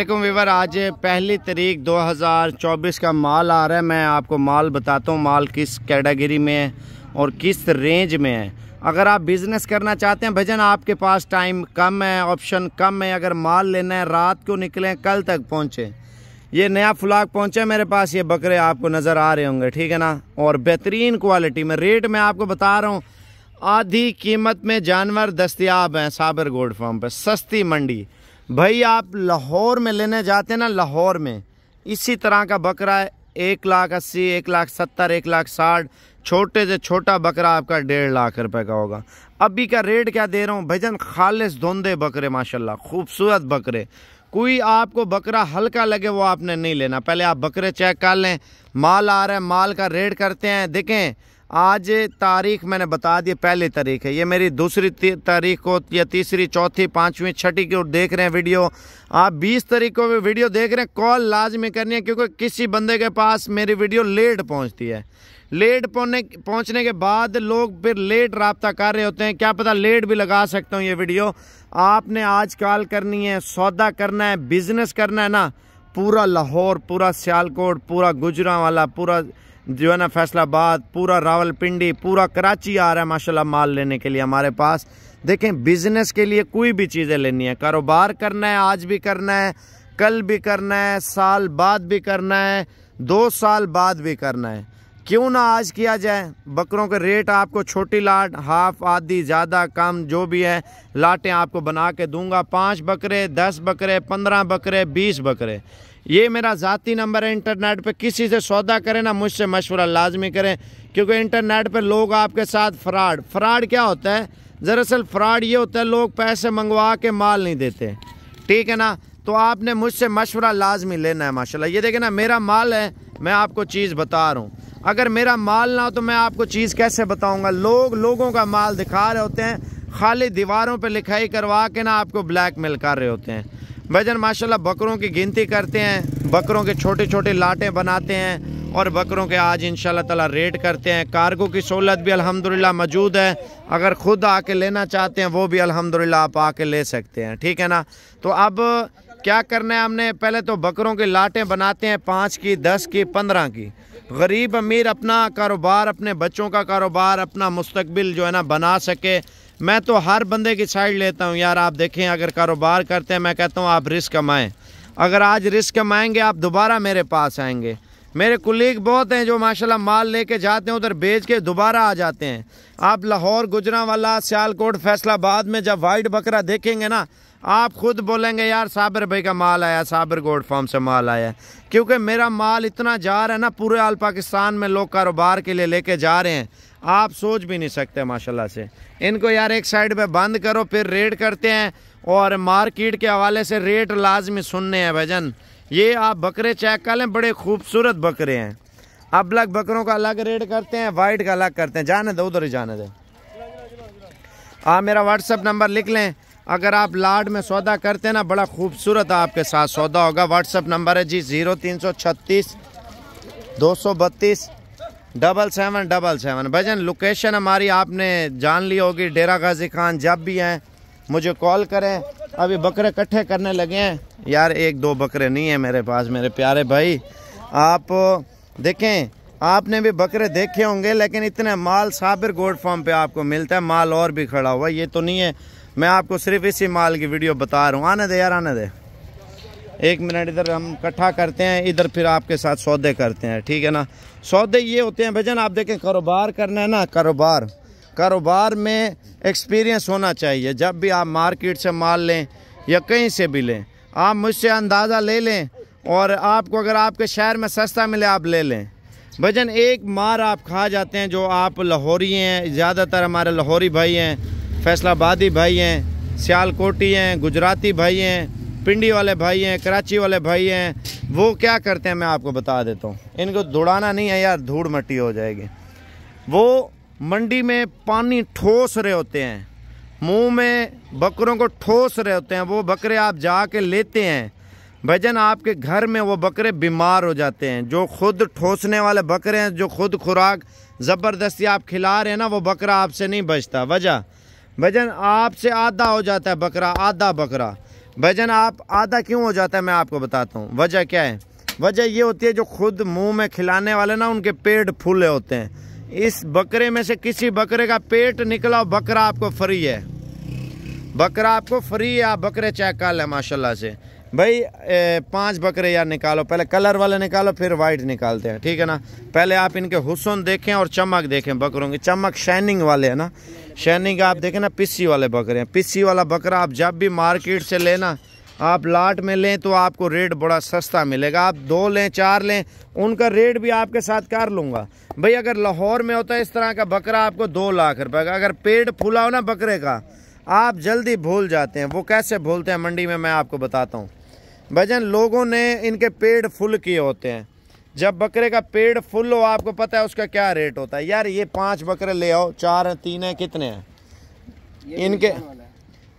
Aslam Weaver आज पहली तारीख 2024 का माल आ रहा है मैं आपको माल बताता हूँ माल किस कैटेगरी में है और किस रेंज में है अगर आप बिज़नेस करना चाहते हैं भजन आपके पास टाइम कम है ऑप्शन कम है अगर माल लेना है रात को निकलें कल तक पहुँचें ये नया फ्लाग पहुँचा मेरे पास ये बकरे आपको नज़र आ रहे होंगे ठीक है ना और बेहतरीन क्वालिटी में रेट मैं आपको बता रहा हूँ आधी कीमत में जानवर दस्तियाब हैं साबर गोड फार्म पर सस्ती मंडी भाई आप लाहौर में लेने जाते हैं ना लाहौर में इसी तरह का बकरा है एक लाख अस्सी एक लाख सत्तर एक लाख साठ छोटे से छोटा बकरा आपका डेढ़ लाख रुपए का होगा अभी का रेट क्या दे रहा हूँ भजन खालिश धोंदे बकरे माशाल्लाह खूबसूरत बकरे कोई आपको बकरा हल्का लगे वो आपने नहीं लेना पहले आप बकरे चेक कर लें माल आ रहा है माल का रेट करते हैं देखें आज तारीख मैंने बता दी पहली तारीख है ये मेरी दूसरी तारीख को या तीसरी चौथी पाँचवीं छठी की ओर देख रहे हैं वीडियो आप बीस तारीख को भी वीडियो देख रहे हैं कॉल लाजमी करनी है क्योंकि किसी बंदे के पास मेरी वीडियो लेट पहुँचती है लेट पहुँचने पहुँचने के बाद लोग फिर लेट रबता कर रहे होते हैं क्या पता लेट भी लगा सकता हूँ ये वीडियो आपने आज कॉल करनी है सौदा करना है बिजनेस करना है ना पूरा लाहौर पूरा सियालकोट पूरा गुजरा वाला पूरा जो है ना फैसलाबाद पूरा रावलपिंडी पूरा कराची आ रहा है माशाल्लाह माल लेने के लिए हमारे पास देखें बिजनेस के लिए कोई भी चीज़ें लेनी है कारोबार करना है आज भी करना है कल भी करना है साल बाद भी करना है दो साल बाद भी करना है क्यों ना आज किया जाए बकरों के रेट आपको छोटी लाट हाफ आधी ज़्यादा कम जो भी है लाटें आपको बना के दूंगा पाँच बकरे दस बकरे पंद्रह बकरे बीस बकरे ये मेरा ज़ाती नंबर है इंटरनेट पे किसी से सौदा करें ना मुझसे मशवरा लाजमी करें क्योंकि इंटरनेट पे लोग आपके साथ फ्रॉड फ्रॉड क्या होता है दरअसल फ्रॉड ये होता है लोग पैसे मंगवा के माल नहीं देते ठीक है ना तो आपने मुझसे मशवरा लाजमी लेना है माशाल्लाह ये देखें ना मेरा माल है मैं आपको चीज़ बता रहा हूँ अगर मेरा माल ना हो तो मैं आपको चीज़ कैसे बताऊँगा लोग लोगों का माल दिखा रहे होते हैं खाली दीवारों पर लिखाई करवा के ना आपको मेल कर रहे होते हैं भजन माशाल्लाह बकरों की गिनती करते हैं बकरों के छोटे छोटे लाटें बनाते हैं और बकरों के आज इन तला रेट करते हैं कार्गो की सहूलत भी अल्हम्दुलिल्लाह मौजूद है अगर ख़ुद आके लेना चाहते हैं वो भी अल्हम्दुलिल्लाह आप आके ले सकते हैं ठीक है ना तो अब क्या करना है हमने पहले तो बकरों की लाटें बनाते हैं पाँच की दस की पंद्रह की गरीब अमीर अपना कारोबार अपने बच्चों का कारोबार अपना मुस्तबिल जो है ना बना सके मैं तो हर बंदे की साइड लेता हूँ यार आप देखें अगर कारोबार करते हैं मैं कहता हूँ आप रिस्क कमाएँ अगर आज रिस्क कमाएंगे आप दोबारा मेरे पास आएंगे मेरे कुलीग बहुत हैं जो माशाल्लाह माल लेके जाते हैं उधर बेच के दोबारा आ जाते हैं आप लाहौर गुजरा वाला सियालकोट फैसलाबाद में जब वाइट बकरा देखेंगे ना आप खुद बोलेंगे यार साबिर भाई का माल आया साबिर गोड फार्म से माल आया क्योंकि मेरा माल इतना जा रहा है ना पूरे आल पाकिस्तान में लोग कारोबार के लिए लेके जा रहे हैं आप सोच भी नहीं सकते माशाल्लाह से इनको यार एक साइड पे बंद करो फिर रेड करते हैं और मार्केट के हवाले से रेट लाजमी सुनने हैं भजन ये आप बकरे चेक कर लें बड़े खूबसूरत बकरे हैं अब लग बकरों का अलग रेड करते हैं वाइट का अलग करते हैं जाने दो उधर ही जाने दो हाँ मेरा व्हाट्सअप नंबर लिख लें अगर आप लाड में सौदा करते हैं ना बड़ा खूबसूरत आपके साथ सौदा होगा व्हाट्सअप नंबर है जी ज़ीरो तीन सौ छत्तीस दो सौ बत्तीस डबल सेवन डबल सेवन भजन लोकेशन हमारी आपने जान ली होगी डेरा गाजी खान जब भी हैं मुझे कॉल करें अभी बकरे इकट्ठे करने लगे हैं यार एक दो बकरे नहीं है मेरे पास मेरे प्यारे भाई आप देखें आपने भी बकरे देखे होंगे लेकिन इतने माल साबिर गोड फार्म पे आपको मिलता है माल और भी खड़ा हुआ ये तो नहीं है मैं आपको सिर्फ इसी माल की वीडियो बता रहा हूँ आने दे यार आने दे एक मिनट इधर हम इकट्ठा करते हैं इधर फिर आपके साथ सौदे करते हैं ठीक है ना सौदे ये होते हैं भजन आप देखें कारोबार करना है ना कारोबार कारोबार में एक्सपीरियंस होना चाहिए जब भी आप मार्केट से माल लें या कहीं से भी लें आप मुझसे अंदाज़ा ले लें और आपको अगर आपके शहर में सस्ता मिले आप ले लें भजन एक मार आप खा जाते हैं जो आप लाहौरी हैं ज़्यादातर हमारे लाहौरी भाई हैं फैसलाबादी भाई हैं सियालकोटी हैं गुजराती भाई हैं पिंडी वाले भाई हैं कराची वाले भाई हैं वो क्या करते हैं मैं आपको बता देता हूँ इनको दौड़ाना नहीं है यार धूड़ मट्टी हो जाएगी वो मंडी में पानी ठोस रहे होते हैं मुंह में बकरों को ठोस रहे होते हैं वो बकरे आप जा के लेते हैं भजन आपके घर में वो बकरे बीमार हो जाते हैं जो खुद ठोसने वाले बकरे हैं जो खुद खुराक ज़बरदस्ती आप खिला रहे हैं ना वो बकरा आपसे नहीं बचता वजह भजन आपसे आधा हो जाता है बकरा आधा बकरा भजन आप आधा क्यों हो जाता है मैं आपको बताता हूँ वजह क्या है वजह ये होती है जो खुद मुंह में खिलाने वाले ना उनके पेट फूले होते हैं इस बकरे में से किसी बकरे का पेट निकला बकरा आपको फ्री है बकरा आपको फ्री है आप बकरे चेक कर लें माशाल्लाह से भाई पांच बकरे यार निकालो पहले कलर वाले निकालो फिर वाइट निकालते हैं ठीक है ना पहले आप इनके हुसन देखें और चमक देखें बकरों की चमक शाइनिंग वाले है ना शैनी का आप देखें ना पिस्सी वाले बकरे हैं पिस्सी वाला बकरा आप जब भी मार्केट से लेना आप लाट में लें तो आपको रेट बड़ा सस्ता मिलेगा आप दो लें चार लें उनका रेट भी आपके साथ कर लूँगा भाई अगर लाहौर में होता है इस तरह का बकरा आपको दो लाख रुपए का अगर पेड़ फूला हो ना बकरे का आप जल्दी भूल जाते हैं वो कैसे भूलते हैं मंडी में मैं आपको बताता हूँ भजन लोगों ने इनके पेड़ फुल किए होते हैं जब बकरे का पेड़ फुल हो आपको पता है उसका क्या रेट होता है यार ये पांच बकरे ले आओ चार हैं तीन हैं कितने हैं तो इनके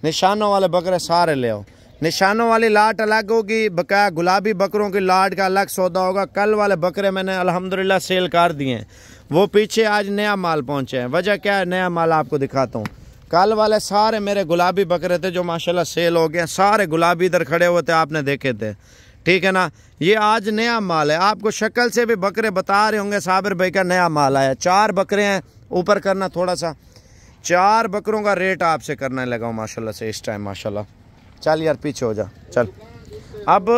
निशानों वाले बकरे सारे ले आओ निशानों वाली लाट अलग होगी बकाया गुलाबी बकरों की लाट का अलग सौदा होगा कल वाले बकरे मैंने अल्हम्दुलिल्लाह सेल कर दिए हैं वो पीछे आज नया माल पहुँचे हैं वजह क्या है नया माल आपको दिखाता हूँ कल वाले सारे मेरे गुलाबी बकरे थे जो माशाल्लाह सेल हो गए सारे गुलाबी इधर खड़े हुए थे आपने देखे थे ठीक है ना ये आज नया माल है आपको शक्ल से भी बकरे बता रहे होंगे साबिर भाई का नया माल आया चार बकरे हैं ऊपर करना थोड़ा सा चार बकरों का रेट आपसे करना लगा हूँ माशाल्लाह से इस टाइम माशाल्लाह चल यार पीछे हो जा चल अब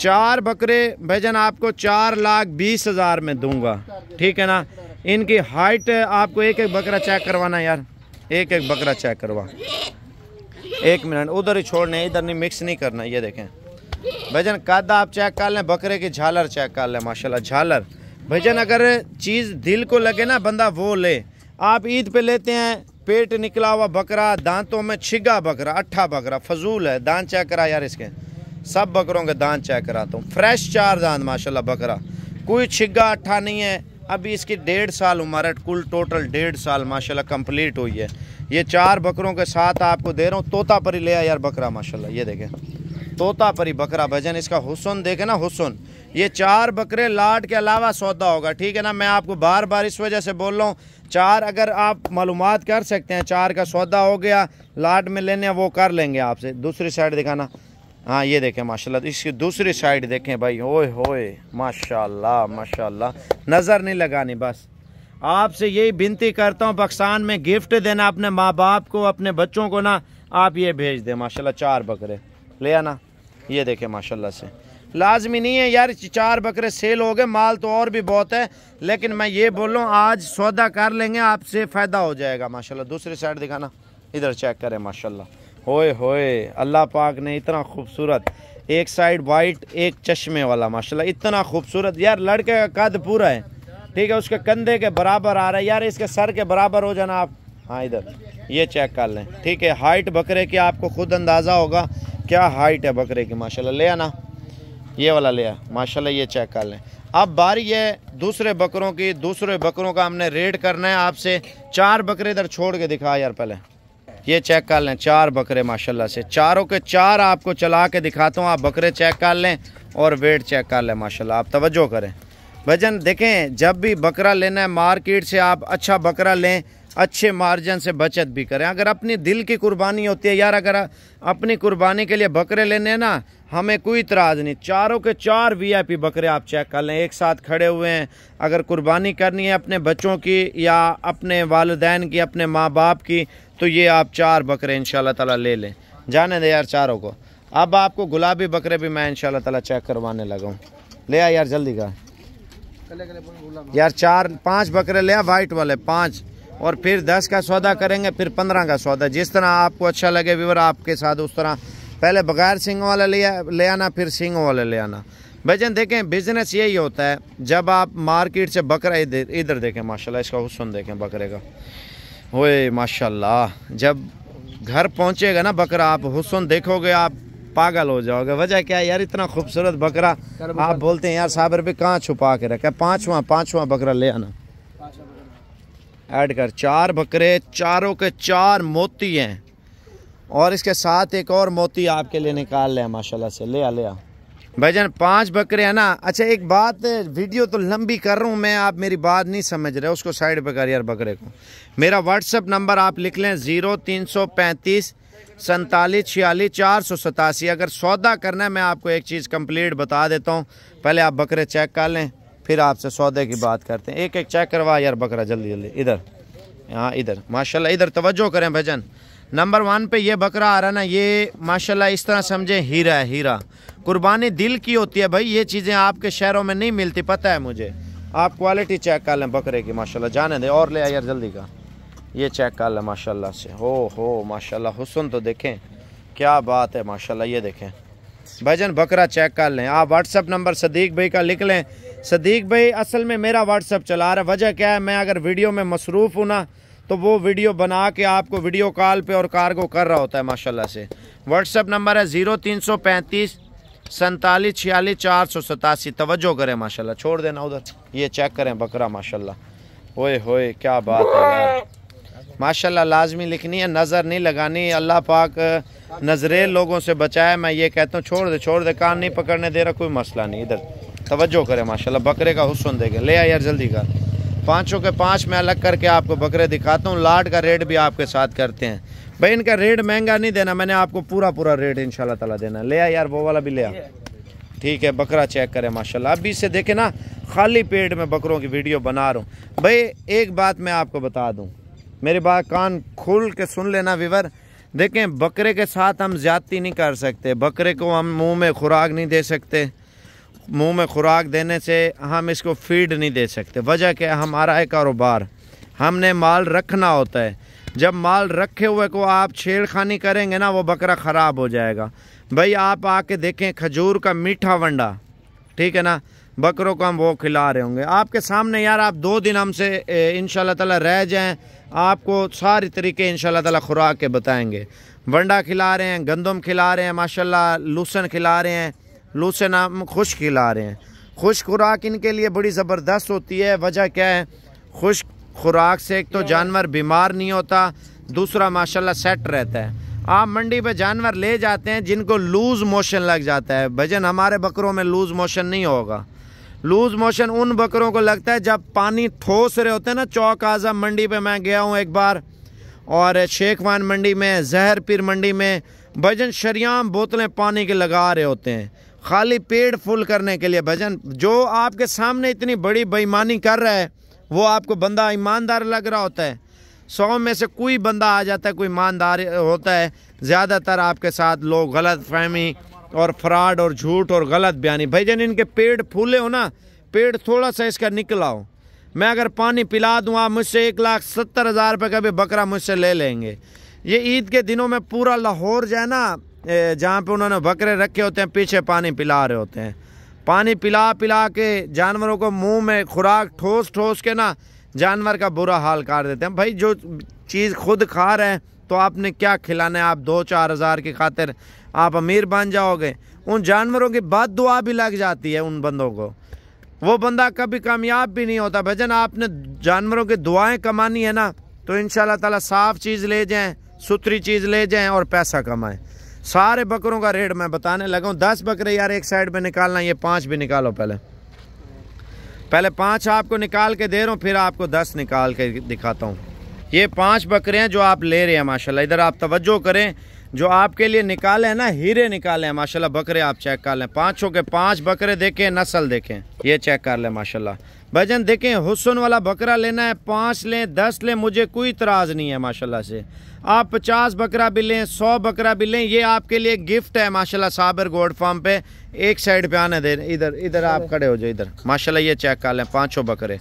चार बकरे भजन आपको चार लाख बीस हज़ार में दूंगा ठीक है ना इनकी हाइट आपको एक एक बकरा चेक करवाना यार एक एक बकरा चेक करवा एक मिनट उधर ही छोड़ने इधर नहीं मिक्स नहीं करना ये देखें भजन कादा आप चेक कर लें बकरे की झालर चेक कर लें माशाल्लाह झालर भजन अगर चीज़ दिल को लगे ना बंदा वो ले आप ईद पे लेते हैं पेट निकला हुआ बकरा दांतों में छिगा बकरा अट्ठा बकरा फजूल है दांत चेक करा यार इसके सब बकरों के दांत चेक कराता तो। हूँ फ्रेश चार दांत माशाल्लाह बकरा कोई छिगा अट्ठा नहीं है अभी इसकी डेढ़ साल उम्र है कुल टोटल डेढ़ साल माशाल्लाह कंप्लीट हुई है ये चार बकरों के साथ आपको दे रहा हूँ तोता पर ही ले यार बकरा माशाल्लाह ये देखें तोता परी बकरा भजन इसका हुसन देखे ना हुसन ये चार बकरे लाट के अलावा सौदा होगा ठीक है ना मैं आपको बार बार इस वजह से बोल रहा हूँ चार अगर आप मालूम कर सकते हैं चार का सौदा हो गया लाट में लेने वो कर लेंगे आपसे दूसरी साइड दिखाना हाँ ये देखें माशाल्लाह इसकी दूसरी साइड देखें भाई ओए होए माशाल्लाह माशाल्लाह नज़र नहीं लगानी बस आपसे यही विनती करता हूँ पाकिस्तान में गिफ्ट देना अपने माँ बाप को अपने बच्चों को ना आप ये भेज दें माशाल्लाह चार बकरे ले आना ये देखें माशाल्लाह से लाजमी नहीं है यार चार बकरे सेल हो गए माल तो और भी बहुत है लेकिन मैं ये बोल रहा आज सौदा कर लेंगे आपसे फ़ायदा हो जाएगा माशाल्लाह दूसरी साइड दिखाना इधर चेक करें माशाल्लाह होए होए अल्लाह पाक ने इतना खूबसूरत एक साइड वाइट एक चश्मे वाला माशाल्लाह इतना खूबसूरत यार लड़के का कद पूरा है ठीक है उसके कंधे के बराबर आ रहा है यार इसके सर के बराबर हो जाना आप हाँ इधर ये चेक कर लें ठीक है हाइट बकरे की आपको खुद अंदाज़ा होगा क्या हाइट है बकरे की माशाल्लाह ले आना ये वाला ले आ माशाल्लाह ये चेक कर लें अब बारी है दूसरे बकरों की दूसरे बकरों का हमने रेड करना है आपसे चार बकरे इधर छोड़ के दिखा यार पहले ये चेक कर लें चार बकरे माशाल्लाह से चारों के चार आपको चला के दिखाता हूँ आप बकरे चेक कर लें और वेट चेक कर लें माशाल्लाह आप तवज्जो करें भजन देखें जब भी बकरा लेना है मार्केट से आप अच्छा बकरा लें अच्छे मार्जिन से बचत भी करें अगर अपनी दिल की कुर्बानी होती है यार अगर अपनी कुर्बानी के लिए बकरे लेने ना हमें कोई इतराज़ नहीं चारों के चार वीआईपी बकरे आप चेक कर लें एक साथ खड़े हुए हैं अगर कुर्बानी करनी है अपने बच्चों की या अपने वालदेन की अपने माँ बाप की तो ये आप चार बकरे इन ताला ले लें जाने दें यार चारों को अब आपको गुलाबी बकरे भी मैं इन ताला चेक करवाने लगा हूँ ले आ यार जल्दी का यार चार पांच बकरे ले आ वाइट वाले पांच और फिर दस का सौदा करेंगे फिर पंद्रह का सौदा जिस तरह आपको अच्छा लगे विवर आपके साथ उस तरह पहले बगैर सिंगों वाला ले ले आना फिर सिंगों वाला ले आना भजन देखें बिजनेस यही होता है जब आप मार्केट से बकरा इधर इधर देखें माशाल्लाह इसका हुसन देखें बकरे का ओए माशाल्लाह जब घर पहुँचेगा ना बकरा आप हुसन देखोगे आप पागल हो जाओगे वजह क्या है यार इतना खूबसूरत बकरा आप बोलते हैं यार साबर भी कहाँ छुपा के रखा है पाँचवा पाँचवा बकरा ले आना ऐड कर चार बकरे चारों के चार मोती हैं और इसके साथ एक और मोती आपके लिए निकाल लें माशाल्लाह से ले आ ले आ भाईजान पाँच बकरे हैं ना अच्छा एक बात वीडियो तो लंबी कर रहा हूँ मैं आप मेरी बात नहीं समझ रहे उसको साइड पर कर यार बकरे को मेरा व्हाट्सअप नंबर आप लिख लें ज़ीरो तीन सौ पैंतीस सैंतालीस छियालीस चार सौ सतासी अगर सौदा करना है मैं आपको एक चीज़ कंप्लीट बता देता हूँ पहले आप बकरे चेक कर लें फिर आपसे सौदे की बात करते हैं एक एक चेक करवा यार बकरा जल्दी जल्दी इधर हाँ इधर माशाल्लाह इधर तवज्जो करें भजन नंबर वन पे ये बकरा आ रहा ना ये माशाल्लाह इस तरह समझे हीरा है हीरा कुर्बानी दिल की होती है भाई ये चीज़ें आपके शहरों में नहीं मिलती पता है मुझे आप क्वालिटी चेक कर लें बकरे की माशाल्लाह जाने दें और ले यार जल्दी का ये चेक कर लें माशाल्लाह से हो हो माशाल्लाह हुसन तो देखें क्या बात है माशा ये देखें भजन बकरा चेक कर लें आप व्हाट्सअप नंबर सदीक भाई का लिख लें सदीक भाई असल में मेरा व्हाट्सअप चला रहा है वजह क्या है मैं अगर वीडियो में मसरूफ़ हूँ ना तो वो वीडियो बना के आपको वीडियो कॉल पे और कार्गो कर रहा होता है माशाल्लाह से व्हाट्सअप नंबर है ज़ीरो तीन सौ पैंतीस सैंतालीस छियालीस चार सौ सतासी तवज्जो करें माशाल्लाह छोड़ देना उधर ये चेक करें बकरा माशाल्लाह ओए होए क्या बात है यार माशाल्लाह लाजमी लिखनी है नज़र नहीं लगानी अल्लाह पाक नजरे लोगों से बचाए मैं ये कहता हूँ छोड़ दे छोड़ दे कान नहीं पकड़ने दे रहा कोई मसला नहीं इधर तवज्जो करें माशाल्लाह बकरे का हुसन देखें ले आ यार जल्दी कर पाँचों के पाँच मैं अलग करके आपको बकरे दिखाता हूँ लाड का रेट भी आपके साथ करते हैं भाई इनका रेट महंगा नहीं देना मैंने आपको पूरा पूरा रेट इन ताला देना ले आ यार वो वाला भी ले आ ठीक है बकरा चेक करें माशाल्लाह अभी इसे देखें ना खाली पेट में बकरों की वीडियो बना रहा हूँ भाई एक बात मैं आपको बता दूँ मेरी बात कान खुल के सुन लेना विवर देखें बकरे के साथ हम ज़्यादती नहीं कर सकते बकरे को हम मुंह में खुराक नहीं दे सकते मुंह में खुराक देने से हम इसको फीड नहीं दे सकते वजह क्या हमारा है कारोबार हमने माल रखना होता है जब माल रखे हुए को आप छेड़खानी करेंगे ना वो बकरा ख़राब हो जाएगा भाई आप आके देखें खजूर का मीठा वंडा ठीक है ना बकरों को हम वो खिला रहे होंगे आपके सामने यार आप दो दिन हमसे इन ताला रह जाएं आपको सारे तरीके इन ताला खुराक के बताएंगे वंडा खिला रहे हैं गंदम खिला रहे हैं माशाल्लाह लूसन खिला रहे हैं लू से नाम खुश्क खिला रहे हैं खुश्क खुराक इनके लिए बड़ी ज़बरदस्त होती है वजह क्या है खुश्क खुराक से एक तो जानवर बीमार नहीं होता दूसरा माशाल्लाह सेट रहता है आप मंडी पर जानवर ले जाते हैं जिनको लूज़ मोशन लग जाता है भजन हमारे बकरों में लूज़ मोशन नहीं होगा लूज़ मोशन उन बकरों को लगता है जब पानी ठोस रहे होते हैं ना चौक आज़म मंडी पे मैं गया हूँ एक बार और शेखवान मंडी में जहर पीर मंडी में भजन शरियाम बोतलें पानी के लगा रहे होते हैं खाली पेट फुल करने के लिए भजन जो आपके सामने इतनी बड़ी बेईमानी कर रहा है वो आपको बंदा ईमानदार लग रहा होता है सौ में से कोई बंदा आ जाता है कोई ईमानदार होता है ज़्यादातर आपके साथ लोग गलत फहमी और फ्रॉड और झूठ और गलत बयानी भाई जन इनके पेड़ फूले हो ना पेड़ थोड़ा सा इसका निकला हो मैं अगर पानी पिला दूँ आप मुझसे एक लाख सत्तर हज़ार रुपये का भी बकरा मुझसे ले लेंगे ये ईद के दिनों में पूरा लाहौर जाए ना जहाँ पे उन्होंने बकरे रखे होते हैं पीछे पानी पिला रहे होते हैं पानी पिला पिला के जानवरों को मुंह में खुराक ठोस ठोस के ना जानवर का बुरा हाल कर देते हैं भाई जो चीज़ खुद खा रहे हैं तो आपने क्या खिलाना है आप दो चार हज़ार की खातिर आप अमीर बन जाओगे उन जानवरों की बात दुआ भी लग जाती है उन बंदों को वो बंदा कभी कामयाब भी नहीं होता भजन आपने जानवरों की दुआएँ कमानी है ना तो इन ताला साफ़ चीज़ ले जाएँ सुथरी चीज़ ले जाएँ और पैसा कमाएँ सारे बकरों का रेट मैं बताने लगा हूँ दस बकरे यार एक साइड में निकालना ये पांच भी निकालो पहले पहले पांच आपको निकाल के दे रहा हूँ फिर आपको दस निकाल के दिखाता हूँ ये पांच बकरे हैं जो आप ले रहे हैं माशाल्लाह इधर आप तवज्जो करें जो आपके लिए निकाले हैं ना हीरे निकाले हैं माशाल्लाह बकरे आप चेक कर लें पाँचों के पाँच बकरे देखें नस्ल देखें ये चेक कर लें माशाल्लाह भजन देखें हुसन वाला बकरा लेना है पाँच लें दस लें मुझे कोई इतराज़ नहीं है माशाल्लाह से आप पचास बकरा भी लें सौ बकरा भी लें ये आपके लिए गिफ्ट है माशाल्लाह साबर गोड फार्म पे एक साइड पे आने दे इधर इधर आप खड़े हो जाओ इधर माशाल्लाह ये चेक कर लें पाँचों बकरे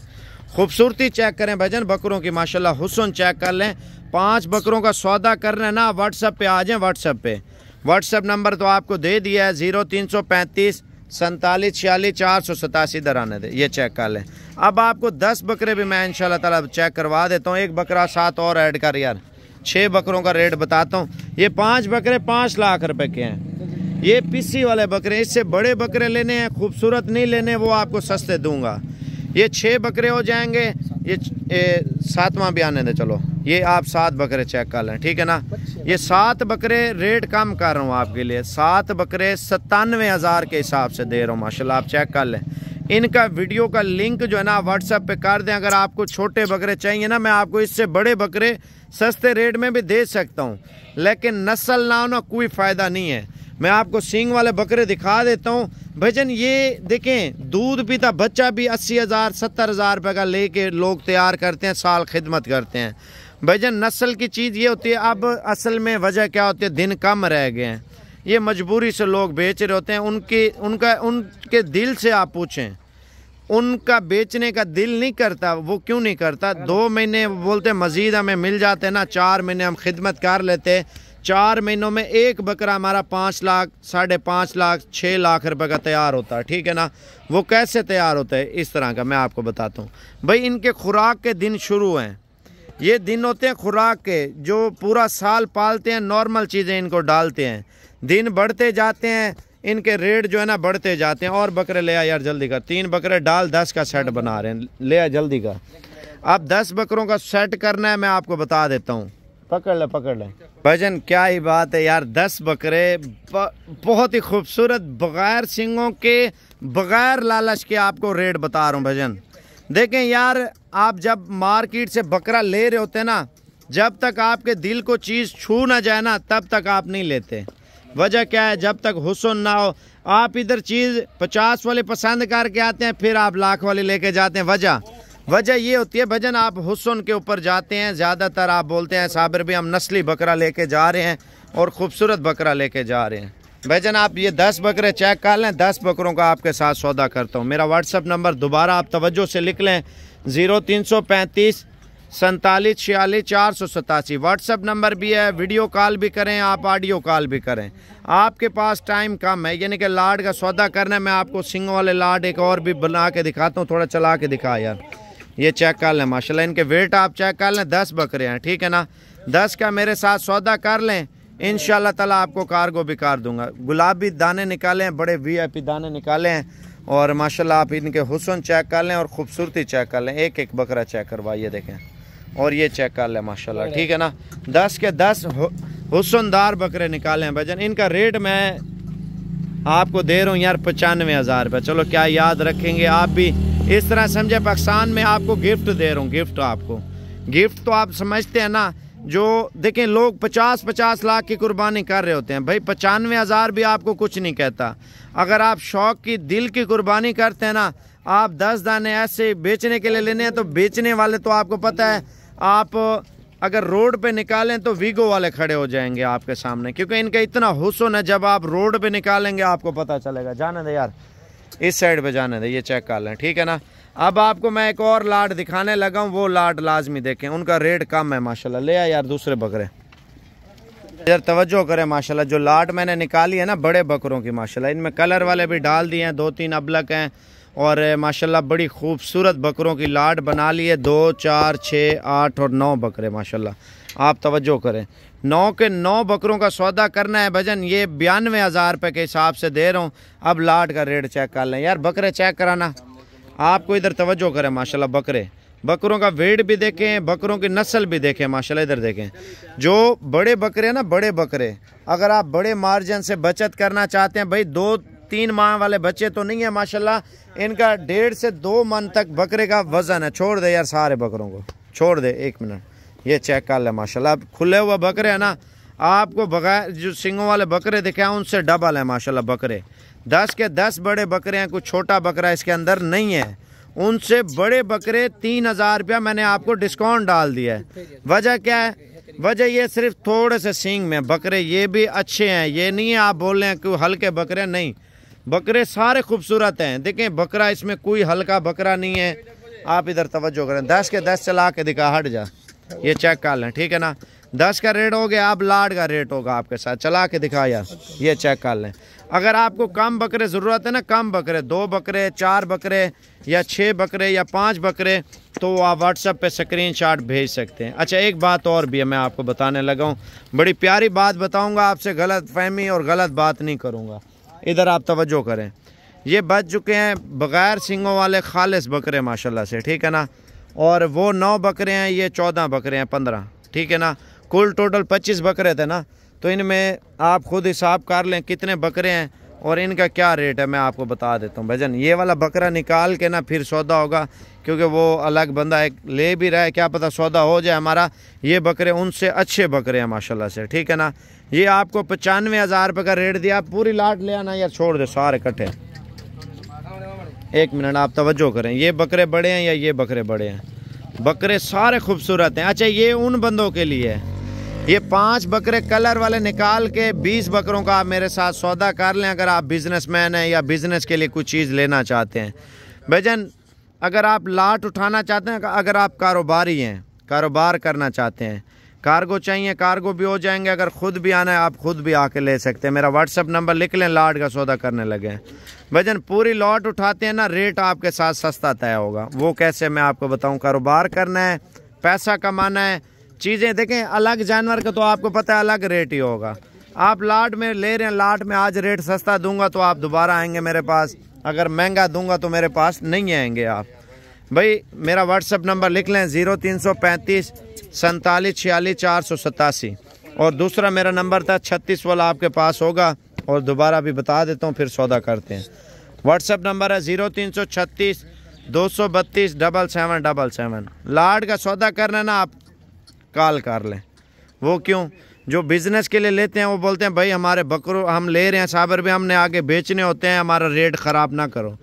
खूबसूरती चेक करें भजन बकरों की माशाल्लाह हुसन चेक कर लें पाँच बकरों का सौदा करना है ना व्हाट्सअप पर आ जाएँ व्हाट्सअप पर व्हाट्सअप नंबर तो आपको दे दिया है ज़ीरो तीन सौ पैंतीस सैंतालीस छियालीस चार सौ सतासी दर आने दे ये चेक कर लें अब आपको दस बकरे भी मैं इन ताला चेक करवा देता हूँ एक बकरा सात और ऐड कर यार छः बकरों का रेट बताता हूँ ये पाँच बकरे पाँच लाख रुपए के हैं ये पीसी वाले बकरे इससे बड़े बकरे लेने हैं खूबसूरत नहीं लेने वो आपको सस्ते दूंगा ये छः बकरे हो जाएंगे ये, ये सातवां बयान है चलो ये आप सात बकरे चेक कर लें ठीक है ना अच्छा। ये सात बकरे रेट कम कर रहा हूँ आपके लिए सात बकरे सतानवे हज़ार के हिसाब से दे रहा हूँ माशाल्लाह आप चेक कर लें इनका वीडियो का लिंक जो है ना व्हाट्सएप पे कर दें अगर आपको छोटे बकरे चाहिए ना मैं आपको इससे बड़े बकरे सस्ते रेट में भी दे सकता हूँ लेकिन नस्ल ना होना कोई फ़ायदा नहीं है मैं आपको सींग वाले बकरे दिखा देता हूँ भजन ये देखें दूध पीता बच्चा भी अस्सी हज़ार सत्तर हज़ार रुपये का ले कर लोग तैयार करते हैं साल खिदमत करते हैं भजन नस्ल की चीज़ ये होती है अब असल में वजह क्या होती है दिन कम रह गए हैं ये मजबूरी से लोग बेच रहे होते हैं उनके उनका उनके दिल से आप पूछें उनका बेचने का दिल नहीं करता वो क्यों नहीं करता दो महीने बोलते मज़ीद हमें मिल जाते ना चार महीने हम खिदमत कर लेते चार महीनों में एक बकरा हमारा पाँच लाख साढ़े पाँच लाख छः लाख रुपए का तैयार होता है ठीक है ना वो कैसे तैयार होता है इस तरह का मैं आपको बताता हूँ भाई इनके खुराक के दिन शुरू हैं ये दिन होते हैं खुराक के जो पूरा साल पालते हैं नॉर्मल चीज़ें इनको डालते हैं दिन बढ़ते जाते हैं इनके रेट जो है ना बढ़ते जाते हैं और बकरे ले आ यार जल्दी कर तीन बकरे डाल दस का सेट बना रहे हैं ले आ जल्दी कर अब दस बकरों का सेट करना है मैं आपको बता देता हूँ पकड़ ले पकड़ ले भजन क्या ही बात है यार दस बकरे बहुत ही खूबसूरत बगैर सिंगों के बगैर लालच के आपको रेट बता रहा हूँ भजन देखें यार आप जब मार्केट से बकरा ले रहे होते ना जब तक आपके दिल को चीज़ छू ना जाए ना तब तक आप नहीं लेते वजह क्या है जब तक हुसन ना हो आप इधर चीज़ पचास वाले पसंद करके आते हैं फिर आप लाख वाले लेके जाते हैं वजह वजह ये होती है भजन आप हुसन के ऊपर जाते हैं ज़्यादातर आप बोलते हैं साबिर भी हम नस्ली बकरा लेके जा रहे हैं और ख़ूबसूरत बकरा लेके जा रहे हैं भजन आप ये दस बकरे चेक कर लें दस बकरों का आपके साथ सौदा करता हूँ मेरा व्हाट्सअप नंबर दोबारा आप तवज्जो से लिख लें ज़ीरो तीन सौ पैंतीस सैंतालीस छियालीस चार सौ सतासी व्हाट्सअप नंबर भी है वीडियो कॉल भी करें आप ऑडियो कॉल भी करें आपके पास टाइम कम है यानी कि लाड का सौदा करना है मैं आपको सिंग वाले लाड एक और भी बना के दिखाता हूँ थोड़ा चला के दिखा यार ये चेक कर लें माशाल्लाह इनके वेट आप चेक कर लें दस बकरे हैं ठीक है ना दस का मेरे साथ सौदा कर लें इन ताला आपको कारगो भी कार दूंगा गुलाबी दाने निकाले हैं बड़े वीआईपी दाने निकाले हैं और माशाल्लाह आप इनके हुसन चेक कर लें और ख़ूबसूरती चेक कर लें एक एक बकरा चेक करवाइए देखें और ये चेक कर लें माशाला ठीक है ना दस के दस हुसनदार बकरे निकाले हैं भजन इनका रेट मैं आपको दे रहा हूँ यार पचानवे हज़ार रुपये चलो क्या याद रखेंगे आप भी इस तरह समझे पाकिस्तान में आपको गिफ्ट दे रहा हूँ गिफ्ट तो आपको गिफ्ट तो आप समझते हैं ना जो देखें लोग पचास पचास लाख की कुर्बानी कर रहे होते हैं भाई पचानवे हज़ार भी आपको कुछ नहीं कहता अगर आप शौक़ की दिल की कुर्बानी करते हैं ना आप दस दाने ऐसे बेचने के लिए लेने हैं तो बेचने वाले तो आपको पता है आप अगर रोड पे निकालें तो वीगो वाले खड़े हो जाएंगे आपके सामने क्योंकि इनका इतना हुसन है जब आप रोड पर निकालेंगे आपको पता चलेगा जाना दे यार इस साइड पर जाने दें ये चेक कर लें ठीक है ना अब आपको मैं एक और लाट दिखाने लगा हूँ वो लाट लाजमी देखें उनका रेट कम है माशाल्लाह ले यार दूसरे बकरे इधर तवज्जो करें माशाल्लाह जो लाट मैंने निकाली है ना बड़े बकरों की माशाल्लाह इनमें कलर वाले भी डाल दिए हैं दो तीन अबलक हैं और माशाल्लाह बड़ी खूबसूरत बकरों की लाट बना ली है दो चार छः आठ और नौ बकरे माशाल्लाह आप तवज्जो करें नौ के नौ बकरों का सौदा करना है भजन ये बयानवे हज़ार रुपये के हिसाब से दे रहा हूँ अब लाट का रेट चेक कर लें यार बकरे चेक कराना आपको इधर तवज्जो करें माशाल्लाह बकरे बकरों का वेट भी देखें बकरों की नस्ल भी देखें माशाल्लाह इधर देखें जो बड़े बकरे हैं ना बड़े बकरे अगर आप बड़े मार्जिन से बचत करना चाहते हैं भाई दो तीन माह वाले बच्चे तो नहीं है माशाल्लाह इनका डेढ़ से दो मन तक बकरे का वज़न है छोड़ दे यार सारे बकरों को छोड़ दे एक मिनट ये चेक कर ले माशाल्लाह खुले हुए बकरे हैं ना आपको बगैर जो सिंगों वाले बकरे दिखे हैं उनसे डबल है माशाल्लाह बकरे दस के दस बड़े बकरे हैं कुछ छोटा बकरा इसके अंदर नहीं है उनसे बड़े बकरे तीन हज़ार रुपया मैंने आपको डिस्काउंट डाल दिया है वजह क्या है वजह ये सिर्फ थोड़े से सींग में बकरे ये भी अच्छे हैं ये नहीं है आप बोल रहे हैं कि हल्के बकरे नहीं बकरे सारे खूबसूरत हैं देखें बकरा इसमें कोई हल्का बकरा नहीं है आप इधर तवज्जो करें दस के दस चला के दिखा हट जा ये चेक कर लें ठीक है ना दस का रेट हो गया अब लाड का रेट होगा आपके साथ चला के दिखा यार ये चेक कर लें अगर आपको कम बकरे ज़रूरत है ना कम बकरे दो बकरे चार बकरे या छः बकरे या पाँच बकरे तो आप व्हाट्सएप पे स्क्रीनशॉट भेज सकते हैं अच्छा एक बात और भी है मैं आपको बताने लगा हूँ बड़ी प्यारी बात बताऊँगा आपसे गलत फहमी और गलत बात नहीं करूँगा इधर आप तवज्जो करें ये बच चुके हैं बग़ैर सिंगों वाले खालिश बकरे माशाल्लाह से ठीक है ना और वो नौ बकरे हैं ये चौदह बकरे हैं पंद्रह ठीक है ना कुल टोटल पच्चीस बकरे थे ना तो इनमें आप खुद हिसाब कर लें कितने बकरे हैं और इनका क्या रेट है मैं आपको बता देता हूँ भजन ये वाला बकरा निकाल के ना फिर सौदा होगा क्योंकि वो अलग बंदा एक ले भी रहा है क्या पता सौदा हो जाए हमारा ये बकरे उनसे अच्छे बकरे हैं माशाल्लाह से ठीक है ना ये आपको पचानवे हज़ार रुपये का रेट दिया पूरी लाट ले आना या छोड़ दे सारे इकट्ठे एक मिनट आप तवज्जो करें ये बकरे बड़े हैं या ये बकरे बड़े हैं बकरे सारे खूबसूरत हैं अच्छा ये उन बंदों के लिए है ये पांच बकरे कलर वाले निकाल के बीस बकरों का आप मेरे साथ सौदा कर लें अगर आप बिजनेसमैन हैं या बिजनेस के लिए कुछ चीज़ लेना चाहते हैं भजन अगर आप लाट उठाना चाहते हैं अगर आप कारोबारी हैं कारोबार करना चाहते हैं कार्गो चाहिए कार्गो भी हो जाएंगे अगर ख़ुद भी आना है आप ख़ुद भी आके ले सकते हैं मेरा व्हाट्सअप नंबर लिख लें लाट का सौदा करने लगे हैं भजन पूरी लॉट उठाते हैं ना रेट आपके साथ सस्ता तय होगा वो कैसे मैं आपको बताऊं कारोबार करना है पैसा कमाना है चीज़ें देखें अलग जानवर का तो आपको पता है अलग रेट ही होगा आप लाट में ले रहे हैं लाट में आज रेट सस्ता दूंगा तो आप दोबारा आएंगे मेरे पास अगर महंगा दूंगा तो मेरे पास नहीं आएंगे आप भाई मेरा व्हाट्सअप नंबर लिख लें ज़ीरो तीन सौ पैंतीस सैंतालीस छियालीस चार सौ सतासी और दूसरा मेरा नंबर था छत्तीस वाला आपके पास होगा और दोबारा भी बता देता हूँ फिर सौदा करते हैं व्हाट्सअप नंबर है ज़ीरो तीन सौ छत्तीस दो सौ बत्तीस डबल सेवन डबल सेवन लाड का सौदा करना ना आप कॉल कर लें वो क्यों जो बिज़नेस के लिए लेते हैं वो बोलते हैं भाई हमारे बकरों हम ले रहे हैं साबर भी हमने आगे बेचने होते हैं हमारा रेट ख़राब ना करो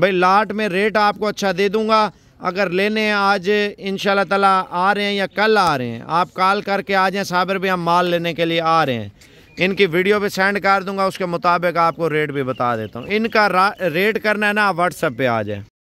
भाई लाट में रेट आपको अच्छा दे दूँगा अगर लेने आज इन ताला आ रहे हैं या कल आ रहे हैं आप कॉल करके आ जाएँ साबिर भी हम माल लेने के लिए आ रहे हैं इनकी वीडियो पे सेंड कर दूंगा उसके मुताबिक आपको रेट भी बता देता हूँ इनका रेट करना है ना आप व्हाट्सएप पर आ जाए